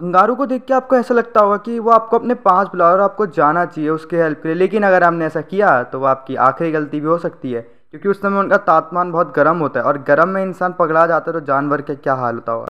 kangaroo को देख के आपको ऐसा लगता होगा कि वो आपको अपने पास बुला और आपको जाना चाहिए उसके हेल्प के लिए लेकिन अगर आपने ऐसा किया तो वो आपकी आखिरी गलती भी हो सकती है क्योंकि उस समय उनका तापमान बहुत गर्म होता है और गर्म में इंसान पकड़ा जाता है तो जानवर का क्या हाल होता होगा